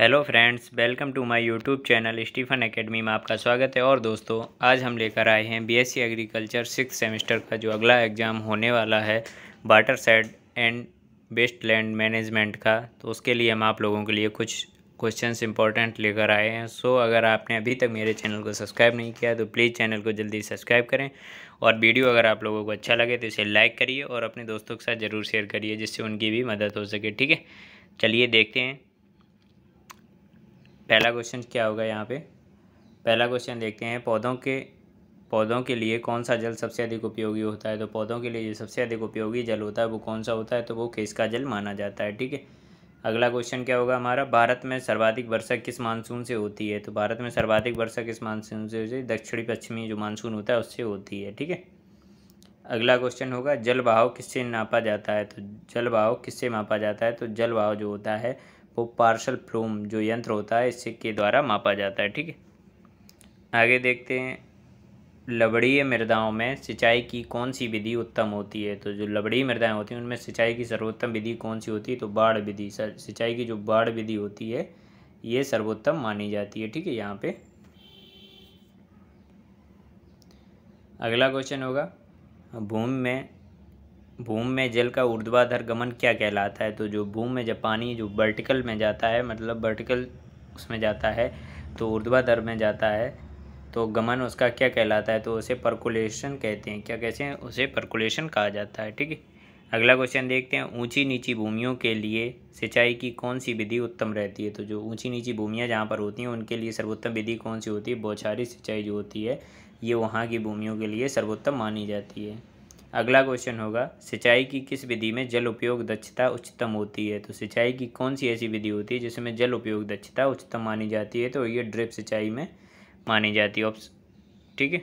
hello friends welcome to my YouTube channel Stephen academy में आपका स्वागत है और दोस्तों आज हम लेकर आए हैं बीएससी एग्रीकल्चर सिक्स सेमेस्टर का जो अगला एग्ज़ाम होने वाला है watershed and wasteland management का तो उसके लिए हम आप लोगों के लिए कुछ क्वेश्चंस इंपॉर्टेंट लेकर आए हैं सो so, अगर आपने अभी तक मेरे चैनल को सब्सक्राइब नहीं किया तो प्लीज़ चैनल को जल्दी सब्सक्राइब करें और वीडियो अगर आप लोगों को अच्छा लगे तो इसे लाइक करिए और अपने दोस्तों के साथ ज़रूर शेयर करिए जिससे उनकी भी मदद हो सके ठीक है चलिए देखते हैं पहला क्वेश्चन क्या होगा यहाँ पे पहला क्वेश्चन देखते हैं पौधों के पौधों के लिए कौन सा जल सबसे अधिक उपयोगी होता है तो पौधों के लिए जो सबसे अधिक उपयोगी जल होता है वो कौन सा होता है तो वो केस का जल माना जाता है ठीक है अगला क्वेश्चन क्या होगा हमारा भारत में सर्वाधिक वर्षा किस मानसून से होती है तो भारत में सर्वाधिक वर्षा किस मानसून से होती है दक्षिणी पश्चिमी जो मानसून होता है उससे होती है ठीक है अगला क्वेश्चन होगा जल बहाव किससे नापा जाता है तो जल बहाव किससे मापा जाता है तो जल बहाव जो होता है वो पार्शल फ्रोम जो यंत्र होता है इससे के द्वारा मापा जाता है ठीक है आगे देखते हैं लबड़ीय मृदाओं में सिंचाई की कौन सी विधि उत्तम होती है तो जो लबड़ीय मृदाएं होती हैं उनमें सिंचाई की सर्वोत्तम विधि कौन सी होती है तो बाढ़ विधि सिंचाई की जो बाढ़ विधि होती है ये सर्वोत्तम मानी जाती है ठीक है यहाँ पे अगला क्वेश्चन होगा भूमि में भूम में जल का ऊर्ध्वाधर गमन क्या कहलाता है तो जो भूम में जब पानी जो वर्टिकल में जाता है मतलब वर्टिकल उसमें जाता है तो ऊर्ध्वाधर में जाता है तो गमन उसका क्या कहलाता है तो उसे परकुलेशन कहते हैं क्या कहते हैं उसे परकुलेशन कहा जाता है ठीक है अगला क्वेश्चन देखते हैं ऊंची नीची भूमियों के लिए सिंचाई की कौन सी विधि उत्तम रहती है तो जो ऊंची नीची भूमियाँ जहाँ पर होती हैं उनके लिए सर्वोत्तम विधि कौन सी होती है बौछारी सिंचाई जो होती है ये वहाँ की भूमियों के लिए सर्वोत्तम मानी जाती है अगला क्वेश्चन होगा सिंचाई की किस विधि में जल उपयोग दक्षता उच्चतम होती है तो सिंचाई की कौन सी ऐसी विधि होती है जिसमें जल उपयोग दक्षता उच्चतम मानी जाती है तो ये ड्रिप सिंचाई में मानी जाती है ऑप्शन ठीक है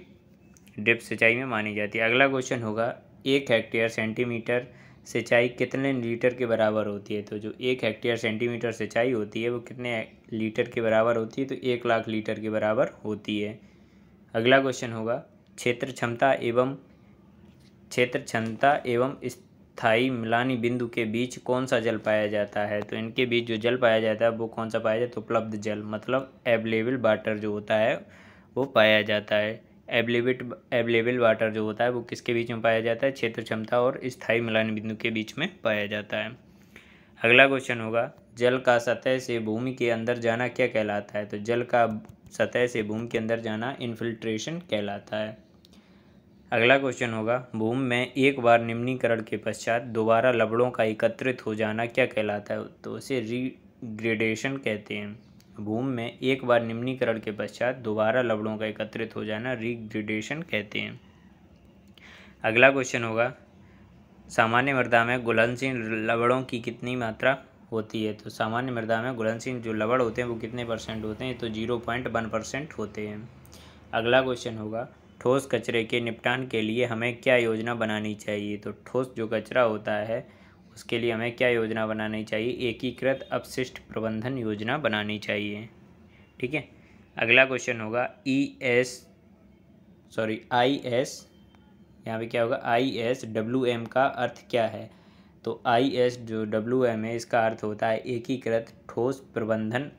ड्रिप सिंचाई में मानी जाती है अगला क्वेश्चन होगा एक हेक्टेयर सेंटीमीटर सिंचाई कितने लीटर के बराबर होती है तो जो एक हेक्टेयर सेंटीमीटर सिंचाई होती है वो कितने लीटर के बराबर होती है तो एक लाख लीटर के बराबर होती है अगला क्वेश्चन होगा क्षेत्र क्षमता एवं क्षेत्र क्षमता एवं स्थाई मिलानी बिंदु के बीच कौन सा जल पाया जाता है तो इनके बीच जो जल पाया जाता है वो कौन सा पाया जाता है उपलब्ध जल मतलब एवलेबल वाटर जो होता है वो पाया जाता है एवलेबिट एवलेबल वाटर जो होता है वो किसके बीच में पाया जाता है क्षेत्र क्षमता और स्थाई मिलानी बिंदु के बीच में पाया जाता है अगला क्वेश्चन होगा जल का सतह से भूमि के अंदर जाना क्या कहलाता है तो जल का सतह से भूमि के अंदर जाना इन्फिल्ट्रेशन कहलाता है अगला क्वेश्चन होगा भूम में एक बार निम्नीकरण के पश्चात दोबारा लबड़ों का एकत्रित हो जाना क्या कहलाता है तो उसे रीग्रेडेशन कहते हैं भूम में एक बार निम्नीकरण के पश्चात दोबारा लबड़ों का एकत्रित हो जाना रीग्रेडेशन कहते हैं अगला क्वेश्चन होगा सामान्य मृदा में घुलनशील लबड़ों की कितनी मात्रा होती है तो सामान्य मृदा में घुलनशील जो लबड़ होते हैं वो कितने परसेंट होते हैं तो जीरो पॉइंट वन परसेंट होते हैं अगला क्वेश्चन होगा ठोस कचरे के निपटान के लिए हमें क्या योजना बनानी चाहिए तो ठोस जो कचरा होता है उसके लिए हमें क्या योजना बनानी चाहिए एकीकृत अपशिष्ट प्रबंधन योजना बनानी चाहिए ठीक है अगला क्वेश्चन होगा E S sorry I S यहाँ पे क्या होगा आई एस डब्ल्यू एम का अर्थ क्या है तो आई एस जो डब्ल्यू एम है इसका अर्थ होता है एकीकृत ठोस प्रबंधन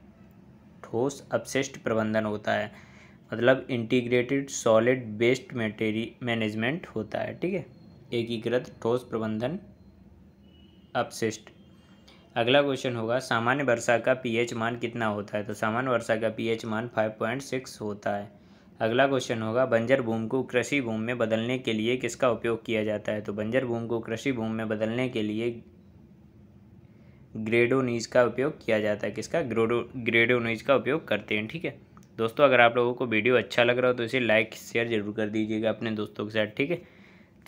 ठोस अपशिष्ट प्रबंधन होता है मतलब इंटीग्रेटेड सॉलिड बेस्ड मेटेरी मैनेजमेंट होता है ठीक है एकीकृत ठोस प्रबंधन अपशिष्ट अगला क्वेश्चन होगा सामान्य वर्षा का पीएच मान कितना होता है तो सामान्य वर्षा का पीएच मान फाइव पॉइंट सिक्स होता है अगला क्वेश्चन होगा बंजर भूमि को कृषि भूमि में बदलने के लिए किसका उपयोग किया जाता है तो बंजर भूमि को कृषि भूमि में बदलने के लिए ग्रेडोनीज का उपयोग किया जाता है किसका ग्रोडो ग्रेडोनीज का उपयोग करते हैं ठीक है दोस्तों अगर आप लोगों को वीडियो अच्छा लग रहा हो तो इसे लाइक शेयर जरूर कर दीजिएगा अपने दोस्तों के साथ ठीक है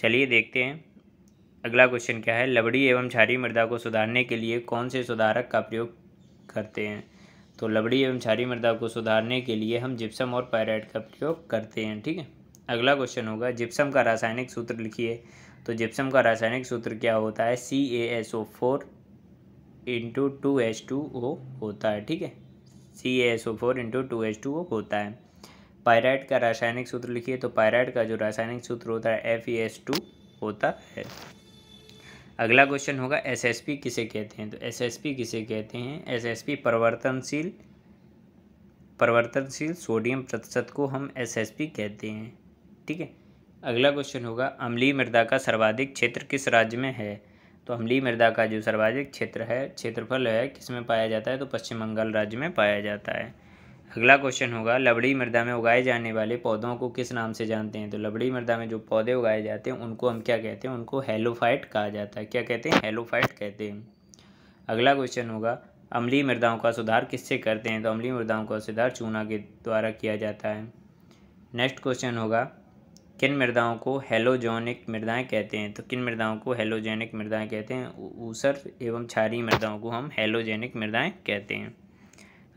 चलिए देखते हैं अगला क्वेश्चन क्या है लबड़ी एवं क्षारी मृदा को सुधारने के लिए कौन से सुधारक का प्रयोग करते हैं तो लबड़ी एवं क्षारी मृदा को सुधारने के लिए हम जिप्सम और पैराइट का प्रयोग करते हैं ठीक है अगला क्वेश्चन होगा जिप्सम का रासायनिक सूत्र लिखिए तो जिप्सम का रासायनिक सूत्र क्या होता है C A S O four into two H two O होता है ठीक है C S O four into two H two O होता है पायराइट का रासायनिक सूत्र लिखिए तो पायराइट का जो रासायनिक सूत्र होता है एफ ई एस टू होता है अगला क्वेश्चन होगा एसएसपी किसे कहते हैं तो एसएसपी किसे कहते हैं एसएसपी परिवर्तनशील परिवर्तनशील सोडियम प्रतिशत को हम एसएसपी कहते हैं ठीक है अगला क्वेश्चन होगा अम्लीय मृदा का सर्वाधिक क्षेत्र किस राज्य में है तो अम्लीय मृदा का जो सर्वाधिक क्षेत्र है क्षेत्रफल है किस में पाया जाता है तो पश्चिम बंगाल राज्य में पाया जाता है अगला क्वेश्चन होगा लबड़ी मृदा में उगाए जाने वाले पौधों को किस नाम से जानते हैं तो लबड़ी मृदा में जो पौधे उगाए जाते हैं उनको हम क्या कहते हैं उनको हेलोफाइट कहा जाता है क्या कहते हैं हेलोफाइट कहते हैं अगला क्वेश्चन होगा अम्लीय मृदाओं का सुधार किससे करते हैं तो अम्लीय मृदाओं का सुधार चूना के द्वारा किया जाता है नेक्स्ट क्वेश्चन होगा किन मृदाओं को हेलोजोनिक मृदाएं कहते हैं तो किन मृदाओं को हेलोजेनिक मृदाएं कहते हैं ऊसर एवं क्षारीय मृदाओं को हम हेलोजेनिक मृदाएं कहते हैं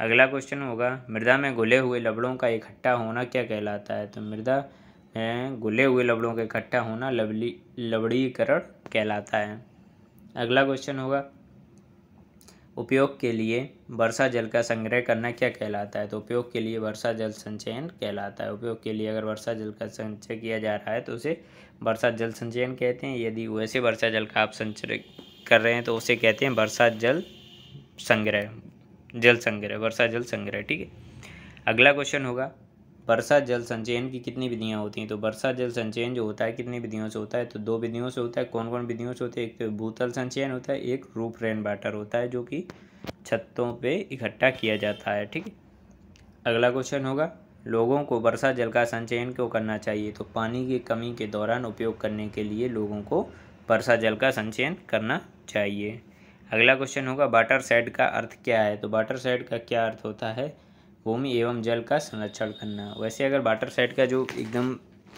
अगला क्वेश्चन होगा मृदा में घुले हुए लबड़ों का इकट्ठा होना क्या कहलाता है तो मृदा में घुले हुए लबड़ों का इकट्ठा होना लबली लवड़ीकरण कहलाता है अगला क्वेश्चन होगा उपयोग के लिए वर्षा जल का संग्रह करना क्या कहलाता है तो उपयोग के लिए वर्षा जल संचयन कहलाता है उपयोग के लिए अगर वर्षा जल का संचय किया जा रहा है तो उसे वर्षा जल संचयन कहते हैं यदि वैसे वर्षा जल का आप संचय कर रहे हैं तो उसे कहते हैं वर्षा जल संग्रह जल संग्रह वर्षा जल संग्रह ठीक है अगला क्वेश्चन होगा वर्षा जल संचयन की कितनी विधियाँ होती हैं तो वर्षा जल संचयन जो होता है कितनी विधियों से होता है तो दो विधियों से होता है कौन कौन विधियों से होते हैं एक तो भूतल संचयन होता है एक रूप रेन वाटर होता है जो कि छतों पे इकट्ठा किया जाता है ठीक अगला क्वेश्चन होगा लोगों को वर्षा जल का संचयन क्यों करना चाहिए तो पानी की कमी के दौरान उपयोग करने के लिए लोगों को वर्षा जल का संचयन करना चाहिए अगला क्वेश्चन होगा वाटर सेड का अर्थ क्या है तो वाटर सेड का क्या अर्थ होता है भूमि एवं जल का संरक्षण करना वैसे अगर वाटर साइड का जो एकदम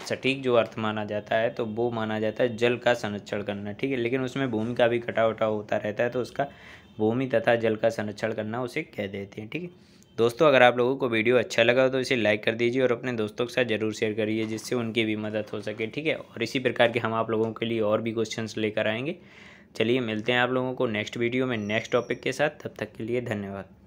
सटीक जो अर्थ माना जाता है तो वो माना जाता है जल का संरक्षण करना ठीक है लेकिन उसमें भूमि का भी कटा उटा होता रहता है तो उसका भूमि तथा जल का संरक्षण करना उसे कह देते हैं ठीक है दोस्तों अगर आप लोगों को वीडियो अच्छा लगा हो तो इसे लाइक कर दीजिए और अपने दोस्तों के साथ जरूर शेयर करिए जिससे उनकी भी मदद हो सके ठीक है और इसी प्रकार के हम आप लोगों के लिए और भी क्वेश्चंस लेकर आएंगे चलिए मिलते हैं आप लोगों को नेक्स्ट वीडियो में नेक्स्ट टॉपिक के साथ तब तक के लिए धन्यवाद